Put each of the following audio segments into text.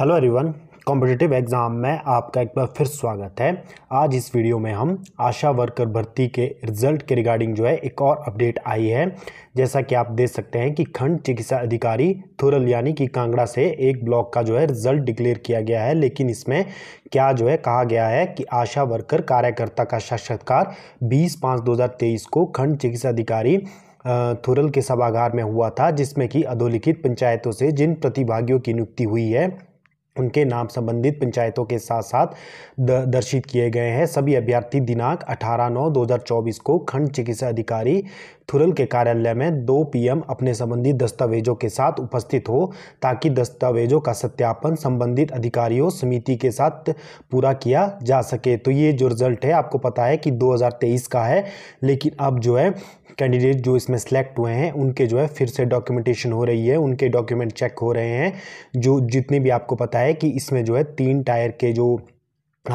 hello everyone competitive exam में आपका एक बार फिर स्वागत है आज इस वीडियो में हम आशा वर्कर भर्ती के रिजल्ट के रिगार्डिंग जो है एक और अपडेट आई है जैसा कि आप देख सकते हैं कि खंड चिकित्सा अधिकारी थुरल यानी कि कांगड़ा से एक ब्लॉक का जो है रिजल्ट डिक्लेयर किया गया है लेकिन इसमें क्या जो है कहा गया है कि आशा वर्कर कार्यकर्ता का साक्षात्कार बीस पाँच दो को खंड चिकित्सा अधिकारी थुरल के सभागार में हुआ था जिसमें कि अधोलिखित पंचायतों से जिन प्रतिभागियों की नियुक्ति हुई है उनके नाम संबंधित पंचायतों के साथ साथ दर्शित किए गए हैं सभी अभ्यर्थी दिनांक 18 नौ 2024 को खंड चिकित्सा अधिकारी थुरल के कार्यालय में 2 पीएम अपने संबंधित दस्तावेजों के साथ उपस्थित हो ताकि दस्तावेजों का सत्यापन संबंधित अधिकारियों समिति के साथ पूरा किया जा सके तो ये जो रिज़ल्ट है आपको पता है कि 2023 का है लेकिन अब जो है कैंडिडेट जो इसमें सेलेक्ट हुए हैं उनके जो है फिर से डॉक्यूमेंटेशन हो रही है उनके डॉक्यूमेंट चेक हो रहे हैं जो जितने भी आपको पता है है कि इसमें जो है तीन टायर के जो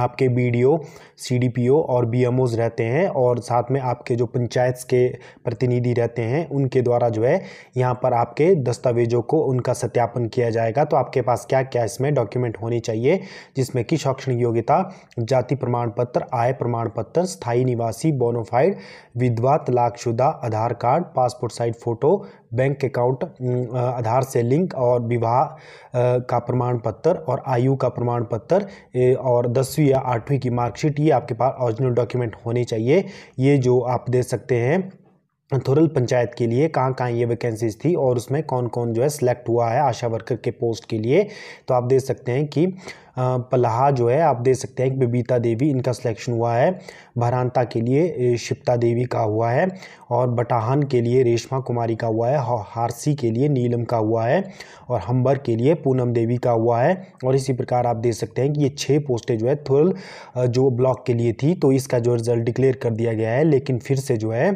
आपके B D O C D P O और बी एम ओज रहते हैं और साथ में आपके जो पंचायत के प्रतिनिधि रहते हैं उनके द्वारा जो है यहाँ पर आपके दस्तावेजों को उनका सत्यापन किया जाएगा तो आपके पास क्या क्या इसमें डॉक्यूमेंट होने चाहिए जिसमें कि शैक्षणिक योग्यता जाति प्रमाण पत्र आय प्रमाण पत्र स्थायी निवासी बोनोफाइड विधवा तलाकशुदा Aadhaar card passport size photo bank account Aadhaar से लिंक और विवाह का प्रमाण पत्र और आयु का प्रमाण पत्र और दसवीं या आठवीं की मार्कशीट ये आपके पास ओरिजिनल डॉक्यूमेंट होने चाहिए ये जो आप दे सकते हैं थुरल पंचायत के लिए कहाँ कहाँ ये वैकेंसीज थी और उसमें कौन कौन जो है सिलेक्ट हुआ है आशा वर्कर के पोस्ट के लिए तो आप देख सकते हैं कि पलहा जो है आप देख सकते हैं कि बबीता देवी इनका सिलेक्शन हुआ है भरानता के लिए शिप्ता देवी का हुआ है और बटाहन के लिए रेशमा कुमारी का हुआ है हारसी के लिए नीलम का हुआ है और हम्बर के लिए पूनम देवी का हुआ है और इसी प्रकार आप देख सकते हैं कि ये छः पोस्टें जो है थुरल जो ब्लॉक के लिए थी तो इसका जो रिज़ल्ट डिक्लेयर कर दिया गया है लेकिन फिर से जो है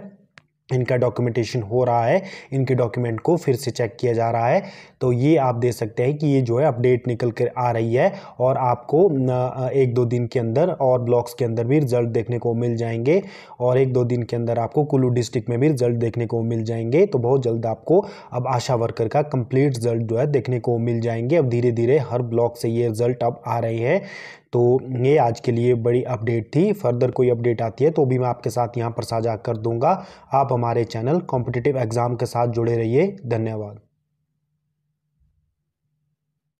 इनका डॉक्यूमेंटेशन हो रहा है इनके डॉक्यूमेंट को फिर से चेक किया जा रहा है तो ये आप देख सकते हैं कि ये जो है अपडेट निकल कर आ रही है और आपको एक दो दिन के अंदर और ब्लॉक्स के अंदर भी रिजल्ट देखने को मिल जाएंगे और एक दो दिन के अंदर आपको कुल्लू डिस्ट्रिक्ट में भी रिजल्ट देखने को मिल जाएंगे तो बहुत जल्द आपको अब आशा वर्कर का कंप्लीट रिजल्ट जो है देखने को मिल जाएंगे अब धीरे धीरे हर ब्लॉक से ये रिजल्ट अब आ रहे हैं तो ये आज के लिए बड़ी अपडेट थी फर्दर कोई अपडेट आती है तो भी मैं आपके साथ यहाँ पर साझा कर दूंगा आप हमारे चैनल कॉम्पिटिटिव एग्ज़ाम के साथ जुड़े रहिए धन्यवाद